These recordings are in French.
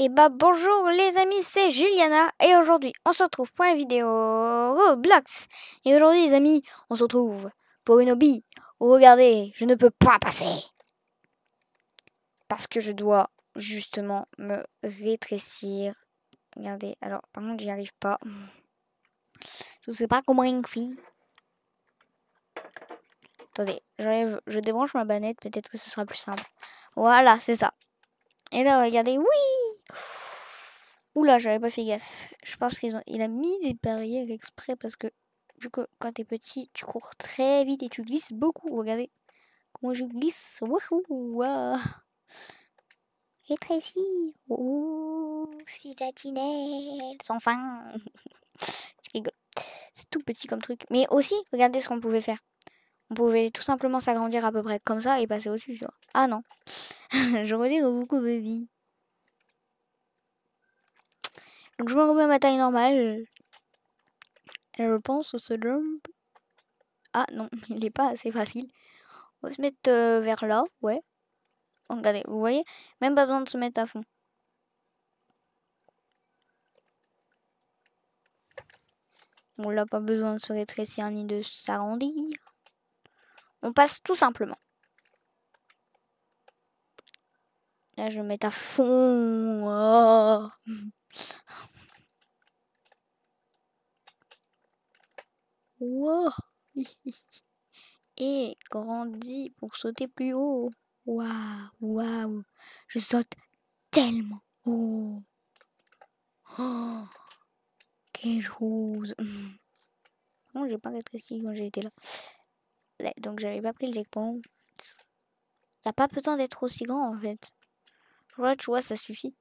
Et eh bah ben, bonjour les amis, c'est Juliana et aujourd'hui on se retrouve pour une vidéo Roblox. Et aujourd'hui les amis, on se retrouve pour une hobby. Regardez, je ne peux pas passer. Parce que je dois justement me rétrécir. Regardez, alors par contre j'y arrive pas. Je sais pas comment il fait. Attendez, je débranche ma bannette peut-être que ce sera plus simple. Voilà, c'est ça. Et là regardez, oui Oula, j'avais pas fait gaffe. Je pense qu'ils ont, il a mis des barrières exprès parce que du tu quand t'es petit, tu cours très vite et tu glisses beaucoup. Regardez comment je glisse. Wouhou! très si Ouh! Sans fin! C'est tout petit comme truc. Mais aussi, regardez ce qu'on pouvait faire. On pouvait tout simplement s'agrandir à peu près comme ça et passer au-dessus, Ah non! je redis dans beaucoup de vie. Donc je me remets à ma taille normale. Euh, et je pense au jump. Ah non, il n'est pas assez facile. On va se mettre euh, vers là, ouais. Regardez, vous voyez, même pas besoin de se mettre à fond. On n'a pas besoin de se rétrécir ni de s'arrondir. On passe tout simplement. Là, je vais mettre à fond. Oh. Wow Et grandis pour sauter plus haut. Waouh, waouh Je saute tellement haut. Oh Quelle chose Non, j'ai pas rétréci quand j'étais là. donc j'avais pas pris le checkpoint. T'as pas besoin d'être aussi grand en fait. tu vois, ça suffit.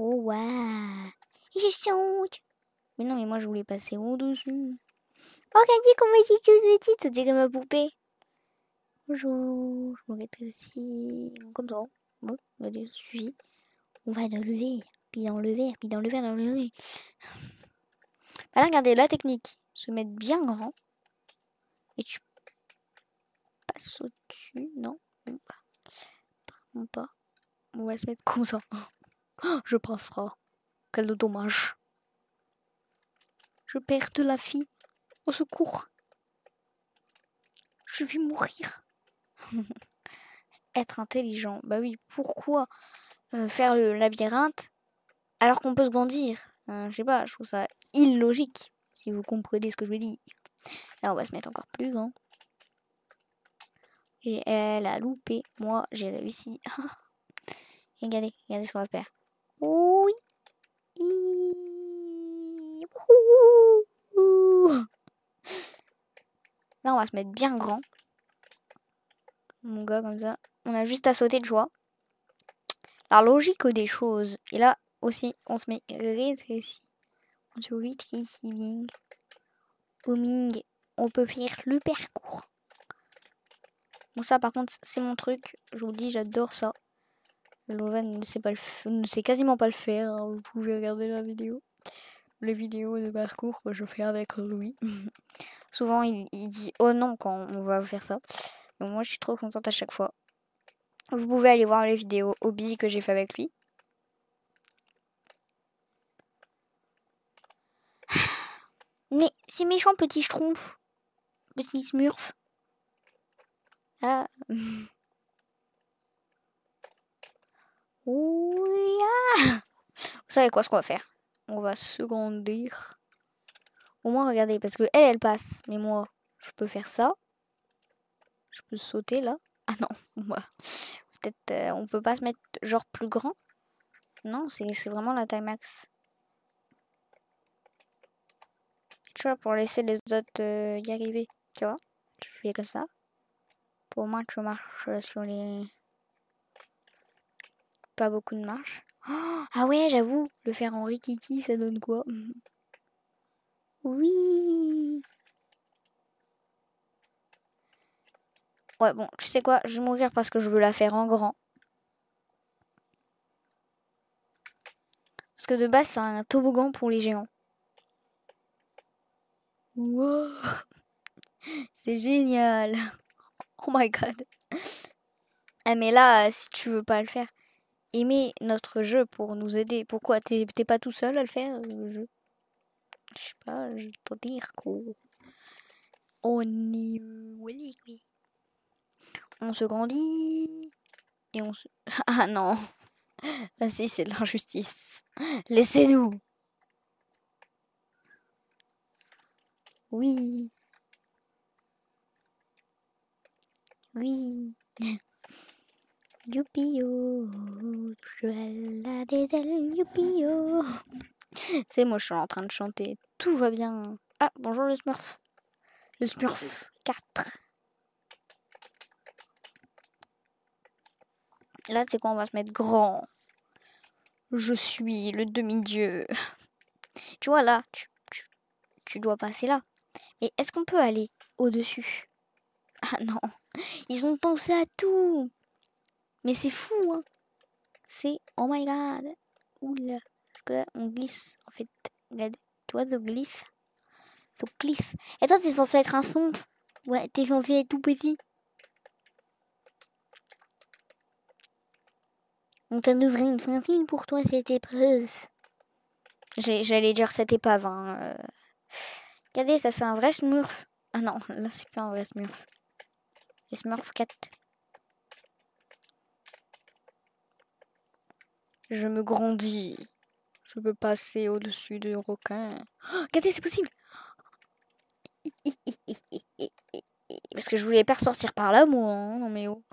Oh, waouh. J'ai honte. Mais non, mais moi, je voulais passer au-dessus. Regardez oh, comment j'ai tout petit, petite, dirait ma poupée. Bonjour, je me ici, comme ça. Bon, on va suivi. On va dans le puis dans le verre, puis dans le verre, dans le Voilà, bah, regardez la technique. Se mettre bien grand. Et tu passe au-dessus. Non, non, pas. pas. On va se mettre comme ça. Oh, je pense pas. Quel dommage. Je perds de la vie. Au secours. Je vais mourir. Être intelligent. Bah oui, pourquoi euh, faire le labyrinthe alors qu'on peut se grandir euh, Je sais pas, je trouve ça illogique. Si vous comprenez ce que je veux dire. Là, on va se mettre encore plus grand. elle a loupé. Moi, j'ai réussi. regardez, regardez ce qu'on va faire. Oui. Là, on va se mettre bien grand. Mon gars, comme ça. On a juste à sauter de joie. La logique des choses. Et là aussi, on se met rétréci. On se ici Bing. Booming. On peut faire le parcours. Bon, ça, par contre, c'est mon truc. Je vous dis, j'adore ça. Loven ne sait, pas le ne sait quasiment pas le faire. Hein. Vous pouvez regarder la vidéo. Les vidéos de parcours que je fais avec Louis. Souvent, il, dit oh non quand on va faire ça. moi, je suis trop contente à chaque fois. Vous pouvez aller voir les vidéos hobby que j'ai fait avec lui. Mais c'est méchant, petit schtroumpf. Petit smurf. Ah. Vous savez quoi ce qu'on va faire On va grandir Au moins, regardez, parce que elle, elle passe. Mais moi, je peux faire ça. Je peux sauter là. Ah non, moi. Peut-être euh, on peut pas se mettre genre plus grand. Non, c'est vraiment la taille max. Tu vois, pour laisser les autres euh, y arriver. Tu vois Je fais comme ça. Pour moi, tu marches sur les pas beaucoup de marche. Oh, ah ouais, j'avoue, le faire en rikiki, ça donne quoi Oui Ouais, bon, tu sais quoi, je vais mourir parce que je veux la faire en grand. Parce que de base, c'est un toboggan pour les géants. C'est génial Oh my god ah, mais là, si tu veux pas le faire, aimer notre jeu pour nous aider. Pourquoi t'es pas tout seul à le faire euh, Je sais pas, je dois dire quoi. on euh, on se grandit et on se ah non ah si c'est de l'injustice laissez-nous oui oui des C'est moi, je suis en train de chanter. Tout va bien. Ah, bonjour le Smurf. Le Smurf 4. Là, c'est quoi On va se mettre grand. Je suis le demi-dieu. Tu vois, là, tu, tu dois passer là. Mais est-ce qu'on peut aller au-dessus Ah non, ils ont pensé à tout. Mais c'est fou, hein. C'est, oh my god. Oula. Parce que là, on glisse, en fait. Regarde, toi, tu glisse. Tu glisse. Et toi, t'es censé être un son. Ouais, t'es censé être tout petit. On t'a ouvert une frontière pour toi, cette épreuve. J'allais dire cette épave, hein. Regardez, euh. ça c'est un vrai smurf. Ah non, là c'est pas un vrai smurf. Les smurf 4. Je me grandis. Je peux passer au-dessus de requin. Oh, regardez, c'est possible. Parce que je voulais pas ressortir par là, moi. non, mais oh.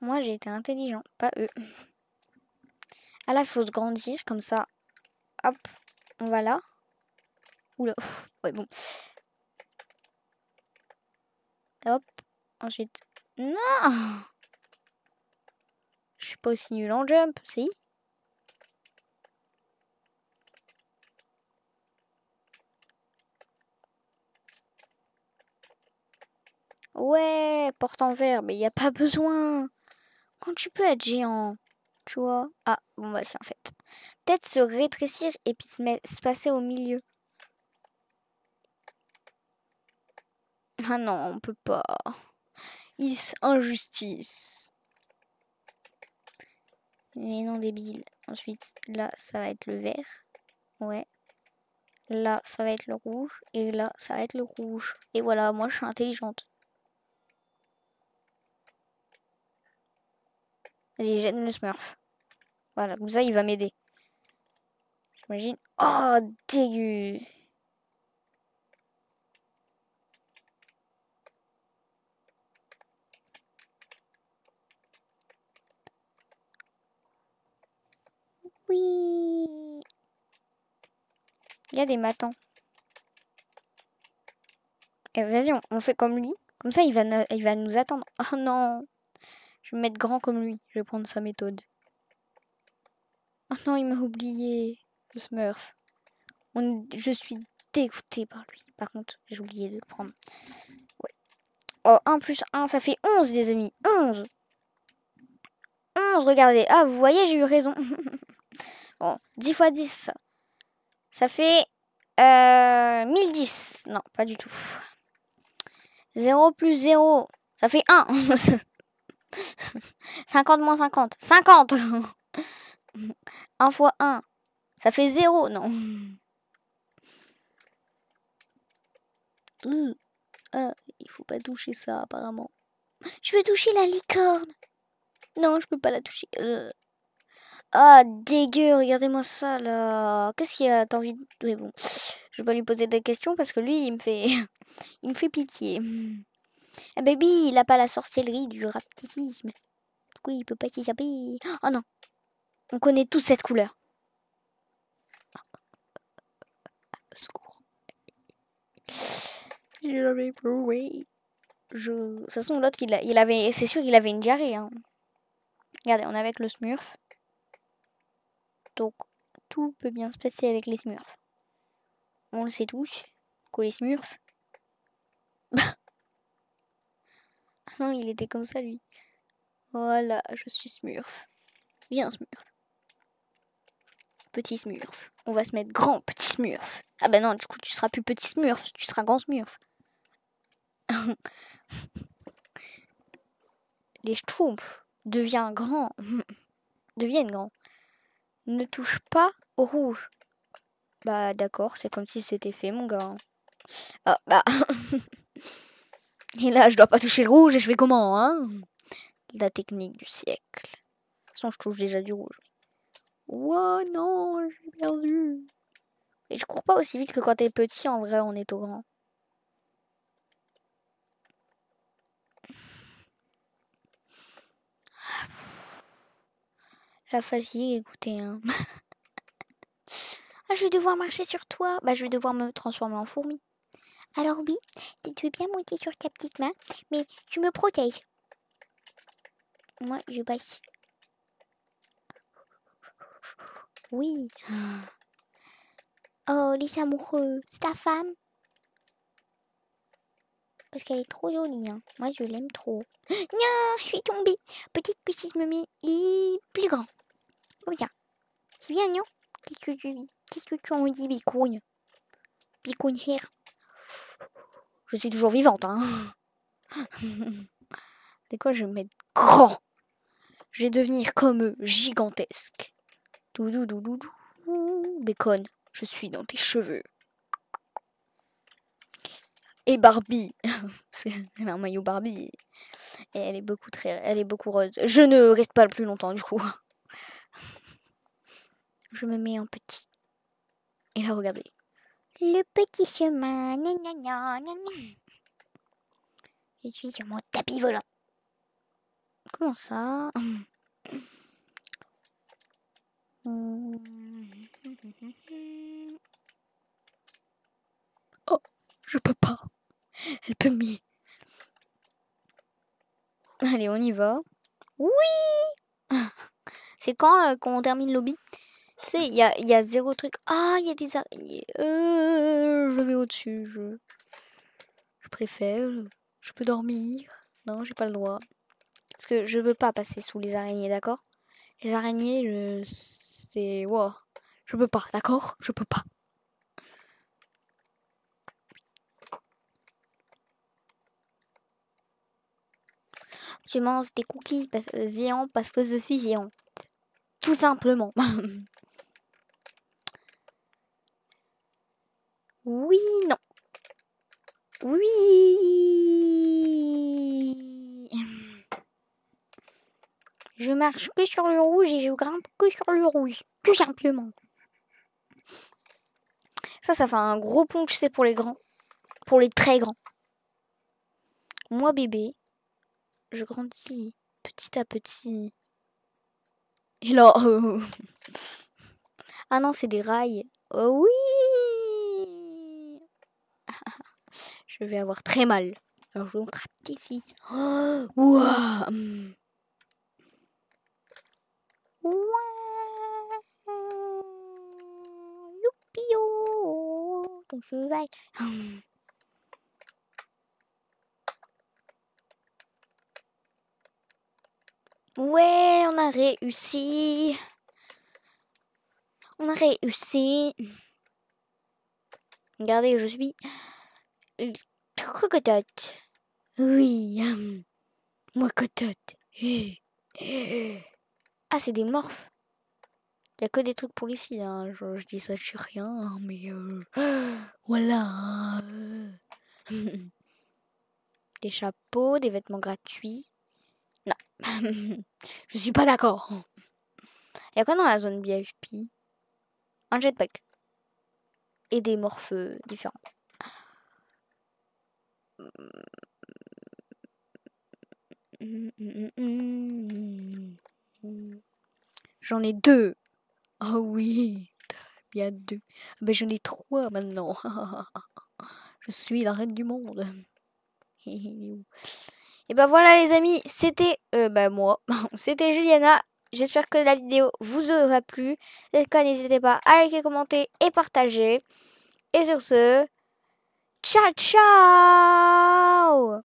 Moi, j'ai été intelligent, pas eux. Ah là, il faut se grandir comme ça. Hop, on va là. Oula, ouais, bon. Hop, ensuite. Non suis pas aussi nul en jump, si Ouais, porte en verre, mais il n'y a pas besoin. Quand tu peux être géant, tu vois. Ah, bon bah si en fait. Peut-être se rétrécir et puis se, passer au milieu. Ah non, on peut pas. Is injustice. Les noms débiles. Ensuite, là, ça va être le vert. Ouais. Là, ça va être le rouge. Et là, ça va être le rouge. Et voilà, moi, je suis intelligente. Vas-y, jette le smurf. Voilà, comme ça, il va m'aider. J'imagine. Oh, dégueu Oui Il y a des matins. Eh, vas-y, on, fait comme lui. Comme ça, il va, il va nous attendre. Oh non Je vais me mettre grand comme lui. Je vais prendre sa méthode. Oh non, il m'a oublié. Le Smurf. je suis dégoûtée par lui. Par contre, j'ai oublié de le prendre. Ouais. Oh, 1 plus 1, ça fait 11, les amis. 11 11, regardez. Ah, vous voyez, j'ai eu raison. 10 fois 10, ça fait 1010. Euh, non, pas du tout. 0 plus 0, ça fait 1. 50 moins 50, 50. 1 fois 1, ça fait 0. Non. il euh, ne euh, il faut pas toucher ça apparemment. Je peux toucher la licorne. Non, je peux pas la toucher. Ah, dégueu, regardez-moi ça là. Qu'est-ce qu'il a T'as envie de... Mais bon. Je vais pas lui poser des questions parce que lui, il me fait. il me fait pitié. Eh baby, il a pas la sorcellerie du rapticisme. Du coup, il peut pas s'échapper. Oh non. On connaît toute cette couleur. Au Je... De toute façon, l'autre, il, il avait. C'est sûr qu'il avait une diarrhée. Hein. Regardez, on est avec le smurf. Donc tout peut bien se passer avec les Smurfs. On le sait tous que les Smurfs. Ah non, il était comme ça lui. Voilà, je suis Smurf. Viens, Smurf. Petit Smurf. On va se mettre grand petit Smurf. Ah bah non, du coup tu seras plus petit Smurf, tu seras grand Smurf. les Schtroumpfs deviennent grands. deviennent grands ne touche pas au rouge. Bah d'accord, c'est comme si c'était fait mon gars. Ah bah. et là, je dois pas toucher le rouge et je fais comment hein La technique du siècle. De je touche déjà du rouge. Oh non, j'ai perdu. Et je cours pas aussi vite que quand t'es petit, en vrai, on est au grand. la écoutez. Hein. Ah, je vais devoir marcher sur toi. Bah, je vais devoir me transformer en fourmi. Alors oui, tu veux bien monter sur ta petite main, mais tu me protèges. Moi, je baisse. Oui. Oh, les amoureux, c'est ta femme parce qu'elle est trop jolie. Hein. Moi, je l'aime trop. je suis tombée. Petite petite, me mets plus grand, c'est bien, non Qu'est-ce que tu, qu'est-ce que en dis, Bicoune Bicoune here. Je suis toujours vivante, hein. C'est quoi, je vais me grand. Je vais devenir comme eux, gigantesque. Doudou, doudou, doudou. Bacon, je suis dans tes cheveux. Et Barbie, parce a un maillot Barbie. Et elle est beaucoup très, elle est beaucoup rose. Je ne reste pas le plus longtemps du coup je me mets en petit. Et là, regardez. Le petit chemin, Je suis sur mon tapis volant. Comment ça Oh, je peux pas. Elle peut m'y. Allez, on y va. Oui C'est quand euh, qu'on termine lobby tu sais, il y a, zéro truc. Ah, il y a des araignées. Euh, je vais au-dessus. Je... je préfère. Je peux dormir. Non, j'ai pas le droit. Parce que je veux pas passer sous les araignées, d'accord Les araignées, c'est. Je peux pas, d'accord Je peux pas. Je mange des cookies parce... Euh, parce que je suis géant. Tout simplement. marche que sur le rouge et je grimpe que sur le rouge. Tout simplement. Ça, ça fait un gros pont c'est pour les grands. Pour les très grands. Moi, bébé, je grandis petit à petit. Et là... ah non, c'est des rails. Oh oui Je vais avoir très mal. Alors je vais Ouais, on a réussi. On a réussi. Regardez, je suis cotote. Oui, moi cotote. Eh, eh, eh. Ah, c'est des morphes. Il n'y a que des trucs pour les filles. Hein. Je, dis ça, je sais rien, hein, mais euh, voilà. Hein. des chapeaux, des vêtements gratuits. Non, je suis pas d'accord. Il y a quoi dans la zone BFP Un jetpack. Et des morphes différents. J'en ai deux. Oh oui, bien deux. Mais ah ben, j'en ai trois maintenant. Je suis la reine du monde. Et eh ben voilà les amis, c'était euh, ben moi, c'était Juliana. J'espère que la vidéo vous aura plu. N'hésitez pas à liker, commenter et partager. Et sur ce, ciao ciao